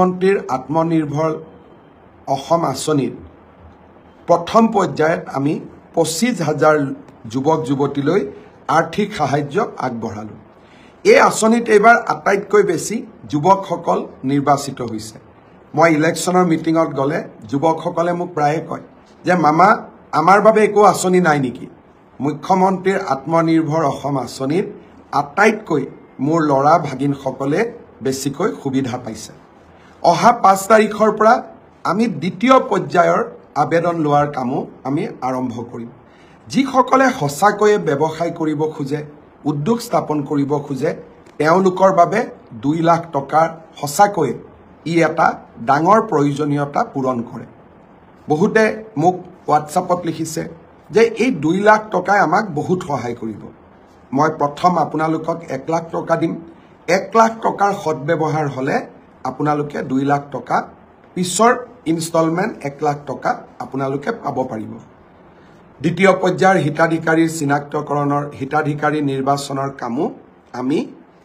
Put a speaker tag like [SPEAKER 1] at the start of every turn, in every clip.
[SPEAKER 1] প্ৰধানমন্ত্ৰীৰ আত্মনিৰ্ভৰ অসম আঁচনিত প্ৰথম পৰ্যায়ত আমি পঁচিছ হাজাৰ যুৱক যুৱতীলৈ আৰ্থিক সাহাৰ্য আগবঢ়ালোঁ এই আঁচনিত এইবাৰ আটাইতকৈ বেছি যুৱকসকল নিৰ্বাচিত হৈছে মই ইলেকশ্যনৰ মিটিঙত গ'লে যুৱকসকলে মোক প্ৰায়ে কয় যে মামা আমাৰ বাবে একো আঁচনি নাই নেকি মুখ্যমন্ত্ৰীৰ আত্মনিৰ্ভৰ অসম আঁচনিত আটাইতকৈ মোৰ ল'ৰা ভাগিনসকলে বেছিকৈ সুবিধা পাইছে অহা পাঁচ তাৰিখৰ পৰা আমি দ্বিতীয় পৰ্যায়ৰ আবেদন লোৱাৰ কামো আমি আৰম্ভ কৰিম যিসকলে সঁচাকৈয়ে ব্যৱসায় কৰিব খোজে উদ্যোগ স্থাপন কৰিব খোজে তেওঁলোকৰ বাবে দুই লাখ টকাৰ সঁচাকৈয়ে ই এটা ডাঙৰ প্ৰয়োজনীয়তা পূৰণ কৰে বহুতে মোক হোৱাটছআপত লিখিছে যে এই দুই লাখ টকাই আমাক বহুত সহায় কৰিব মই প্ৰথম আপোনালোকক এক লাখ টকা দিম এক লাখ টকাৰ সদব্যৱহাৰ হ'লে আপোনালোকে দুই লাখ টকা পিছৰ ইনষ্টলমেণ্ট এক লাখ টকা আপোনালোকে পাব পাৰিব দ্বিতীয় পৰ্যায়ৰ হিতাধিকাৰীৰ চিনাক্তকৰণৰ হিতাধিকাৰী নিৰ্বাচনৰ কামো আমি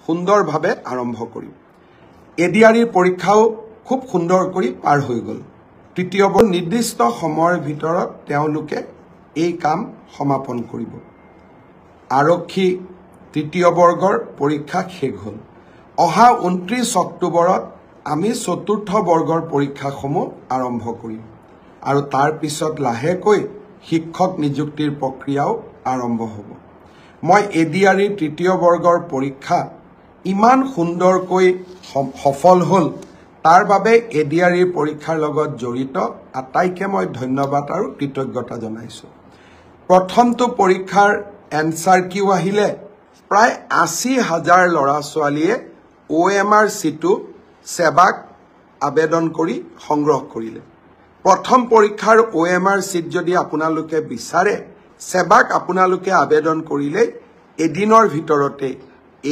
[SPEAKER 1] সুন্দৰভাৱে আৰম্ভ কৰিম এ ডি আৰ পৰীক্ষাও খুব সুন্দৰ কৰি পাৰ হৈ গ'ল তৃতীয় নিৰ্দিষ্ট সময়ৰ ভিতৰত তেওঁলোকে এই কাম সমাপন কৰিব আৰক্ষী তৃতীয় বৰ্গৰ পৰীক্ষা শেষ হ'ল অহা ঊনত্ৰিছ অক্টোবৰত আমি চতুৰ্থ বৰ্গৰ পৰীক্ষাসমূহ আৰম্ভ কৰিম আৰু তাৰ পিছত লাহেকৈ শিক্ষক নিযুক্তিৰ প্ৰক্ৰিয়াও আৰম্ভ হ'ব মই এ ডি আৰ আৰিৰ তৃতীয় বৰ্গৰ পৰীক্ষা ইমান সুন্দৰকৈ সফল হ'ল তাৰ বাবে এ ডি আৰ ইৰ পৰীক্ষাৰ লগত জড়িত আটাইকে মই ধন্যবাদ আৰু কৃতজ্ঞতা জনাইছোঁ প্ৰথমটো পৰীক্ষাৰ এনচাৰ কিউ আহিলে প্ৰায় আশী হাজাৰ ল'ৰা ছোৱালীয়ে অ' এম আৰ চিটো সেবাক আবেদন কৰি সংগ্ৰহ কৰিলে প্ৰথম পৰীক্ষাৰ অ' এম আৰ চিট যদি আপোনালোকে বিচাৰে সেৱাক আপোনালোকে আবেদন কৰিলে এদিনৰ ভিতৰতে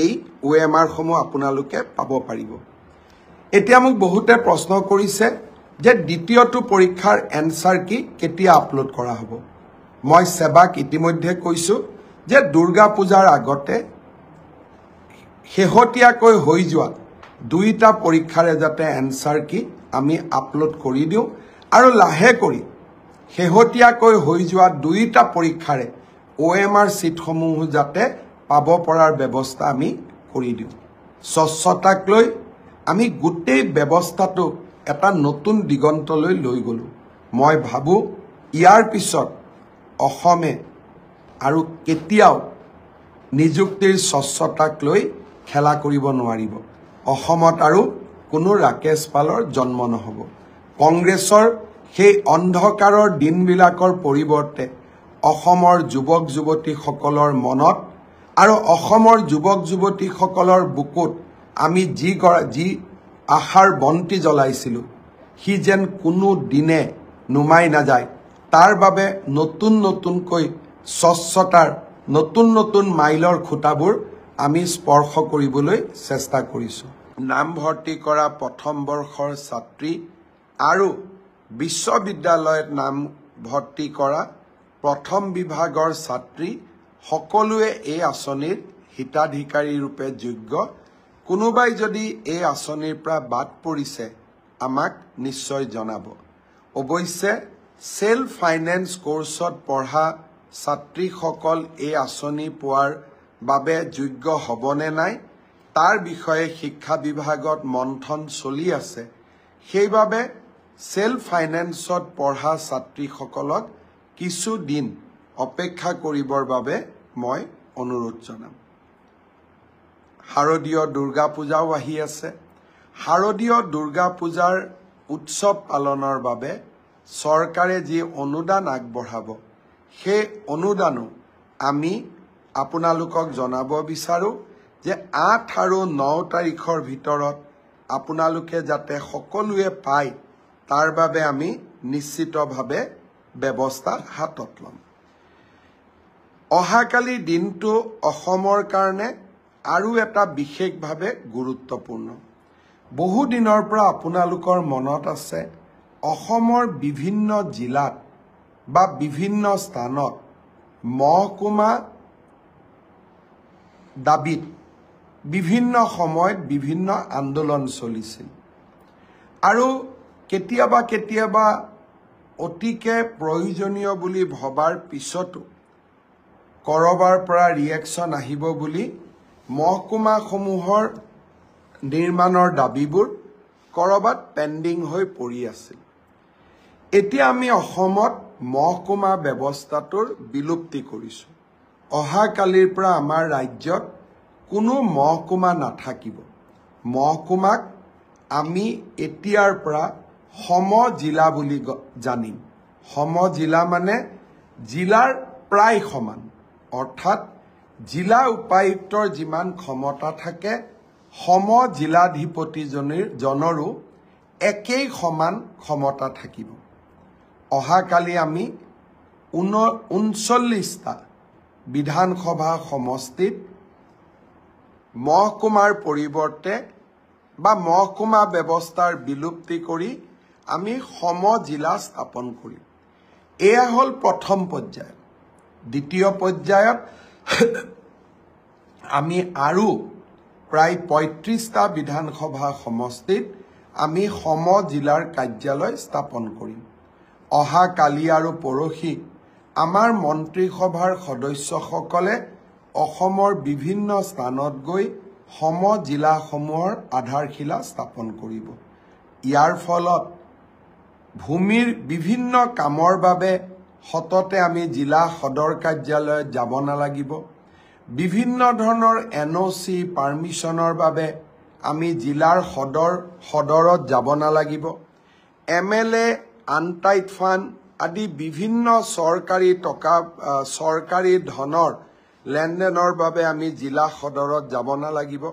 [SPEAKER 1] এই অ' এম আৰসমূহ আপোনালোকে পাব পাৰিব এতিয়া মোক বহুতে প্ৰশ্ন কৰিছে যে দ্বিতীয়টো পৰীক্ষাৰ এনচাৰ কি কেতিয়া আপলোড কৰা হ'ব মই সেৱাক ইতিমধ্যে কৈছোঁ যে দুৰ্গা পূজাৰ আগতে শেহতীয়াকৈ হৈ যোৱা দুইটা পৰীক্ষাৰে যাতে এনচাৰ কি আমি আপলোড কৰি দিওঁ আৰু লাহে কৰি শেহতীয়াকৈ হৈ যোৱা দুইটা পৰীক্ষাৰে অ এম আৰ ছিটসমূহো যাতে পাব পৰাৰ ব্যৱস্থা আমি কৰি দিওঁ স্বচ্ছতাক লৈ আমি গোটেই ব্যৱস্থাটোক এটা নতুন দিগন্তলৈ লৈ গ'লোঁ মই ভাবোঁ ইয়াৰ পিছত অসমে আৰু কেতিয়াও নিযুক্তিৰ স্বচ্ছতাক লৈ খেলা কৰিব নোৱাৰিব অসমত আৰু কোনো ৰাকেশ পালৰ জন্ম নহ'ব কংগ্ৰেছৰ সেই অন্ধকাৰৰ দিনবিলাকৰ পৰিৱৰ্তে অসমৰ যুৱক যুৱতীসকলৰ মনত আৰু অসমৰ যুৱক যুৱতীসকলৰ বুকুত আমি যি যি আশাৰ বন্তি জ্বলাইছিলোঁ সি যেন কোনো দিনে নুমাই নাযায় তাৰ বাবে নতুন নতুনকৈ স্বচ্ছতাৰ নতুন নতুন মাইলৰ খুঁটাবোৰ আমি স্পৰ্শ কৰিবলৈ চেষ্টা কৰিছোঁ নামভৰ্তি কৰা প্ৰথম বৰ্ষৰ ছাত্ৰী আৰু বিশ্ববিদ্যালয়ত নামভৰ্তি কৰা প্ৰথম বিভাগৰ ছাত্ৰী সকলোৱে এই আঁচনিৰ হিতাধিকাৰীৰূপে যোগ্য কোনোবাই যদি এই আঁচনিৰ পৰা বাদ পৰিছে আমাক নিশ্চয় জনাব অৱশ্যে চেল্ফ ফাইনেন্স কোৰ্চত পঢ়া ছাত্ৰীসকল এই আঁচনি পোৱাৰ বাবে যোগ্য হ'বনে নাই তাৰ বিষয়ে শিক্ষা বিভাগত মন্থন চলি আছে সেইবাবে ছেল্ফ ফাইনেন্সত পঢ়া ছাত্ৰীসকলক কিছুদিন অপেক্ষা কৰিবৰ বাবে মই অনুৰোধ জনাম শাৰদীয় দুৰ্গা পূজাও আহি আছে শাৰদীয় দুৰ্গা পূজাৰ উৎসৱ পালনৰ বাবে চৰকাৰে যি অনুদান আগবঢ়াব সেই অনুদানো আমি আপোনালোকক জনাব বিচাৰোঁ যে আঠ আৰু ন তাৰিখৰ ভিতৰত আপোনালোকে যাতে সকলোৱে পায় তাৰ বাবে আমি নিশ্চিতভাৱে ব্যৱস্থা হাতত ল'ম অহাকালি দিনটো অসমৰ কাৰণে আৰু এটা বিশেষভাৱে গুৰুত্বপূৰ্ণ বহুদিনৰ পৰা আপোনালোকৰ মনত আছে অসমৰ বিভিন্ন জিলাত বা বিভিন্ন স্থানত মহকুমা দাবীত বিভিন্ন সময়ত বিভিন্ন আন্দোলন চলিছিল আৰু কেতিয়াবা কেতিয়াবা অতিকে প্ৰয়োজনীয় বুলি ভবাৰ পিছতো কৰবাৰ পৰা ৰিয়েকশ্যন আহিব বুলি মহকুমাসমূহৰ নিৰ্মাণৰ দাবীবোৰ ক'ৰবাত পেণ্ডিং হৈ পৰি আছিল এতিয়া আমি অসমত মহকুমা ব্যৱস্থাটোৰ বিলুপ্তি কৰিছোঁ অহাকালিৰ পৰা আমাৰ ৰাজ্যত কোনো মহকুমা নাথাকিব মহকুমাক আমি এতিয়াৰ পৰা সম জিলা বুলি জানিম সম জিলা মানে জিলাৰ প্ৰায় সমান অৰ্থাৎ জিলা উপায়ুক্তৰ যিমান ক্ষমতা থাকে সম জিলাধিপতিজনীৰ জনৰো একেই সমান ক্ষমতা থাকিব অহাকালি আমি ঊন ঊনচল্লিছটা বিধানসভা সমষ্টিত মহকুমাৰ পৰিৱৰ্তে বা মহকুমা ব্যৱস্থাৰ বিলুপ্তি কৰি আমি সম জিলা স্থাপন কৰিম এয়া হ'ল প্ৰথম পৰ্যায় দ্বিতীয় পৰ্যায়ত আমি আৰু প্ৰায় পঁয়ত্ৰিছটা বিধানসভা সমষ্টিত আমি সম জিলাৰ কাৰ্যালয় স্থাপন কৰিম অহাকালি আৰু পৰহি আমাৰ মন্ত্ৰীসভাৰ সদস্যসকলে অসমৰ বিভিন্ন স্থানত গৈ সম জিলাসমূহৰ আধাৰশিলা স্থাপন কৰিব ইয়াৰ ফলত ভূমিৰ বিভিন্ন কামৰ বাবে সততে আমি জিলা সদৰ কাৰ্যালয়ত যাব নালাগিব বিভিন্ন ধৰণৰ এন অ' চি পাৰ্মিশ্যনৰ বাবে আমি জিলাৰ সদৰ সদৰত যাব নালাগিব M L A untied fund আদি বিভিন্ন চৰকাৰী টকা চৰকাৰী ধনৰ লেনদেনৰ বাবে আমি জিলা সদৰত যাব নালাগিব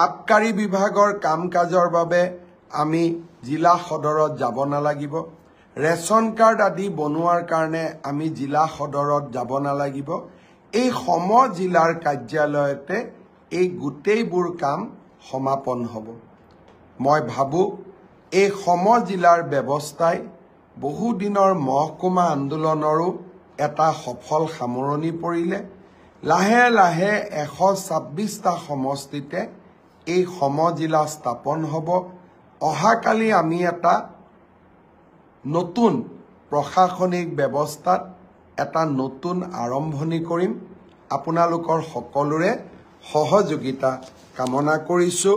[SPEAKER 1] আবকাৰী বিভাগৰ কাম কাজৰ বাবে আমি জিলা সদৰত যাব নালাগিব ৰেচন কাৰ্ড আদি বনোৱাৰ কাৰণে আমি জিলা সদৰত যাব নালাগিব এই সম জিলাৰ কাৰ্যালয়তে এই গোটেইবোৰ কাম সমাপন হ'ব মই ভাবোঁ এই সম জিলাৰ ব্যৱস্থাই বহুদিনৰ মহকুমা আন্দোলনৰো এটা সফল সামৰণি পৰিলে লাহে লাহে এশ ছাব্বিছটা সমষ্টিতে এই সমজিলা স্থাপন হ'ব অহাকালি আমি এটা নতুন প্ৰশাসনিক ব্যৱস্থাত এটা নতুন আৰম্ভণি কৰিম আপোনালোকৰ সকলোৰে সহযোগিতা কামনা কৰিছোঁ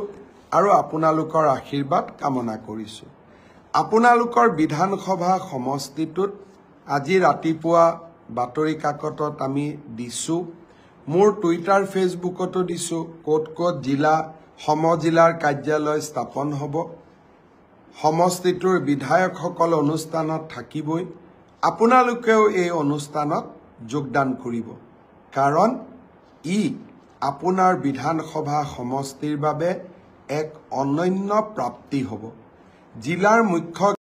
[SPEAKER 1] আৰু আপোনালোকৰ আশীৰ্বাদ কামনা কৰিছোঁ আপোনালোকৰ বিধানসভা সমষ্টিটোত আজি ৰাতিপুৱা বাতৰি কাকতত আমি দিছোঁ মোৰ টুইটাৰ ফেচবুকতো দিছোঁ ক'ত ক'ত জিলা সম জিলাৰ কাৰ্যালয় স্থাপন হ'ব সমষ্টিটোৰ বিধায়কসকল অনুষ্ঠানত থাকিবই আপোনালোকেও এই অনুষ্ঠানত যোগদান কৰিব কাৰণ ই আপোনাৰ বিধানসভা সমষ্টিৰ বাবে এক অনন্য প্ৰাপ্তি হ'ব জিলাৰ মুখ্য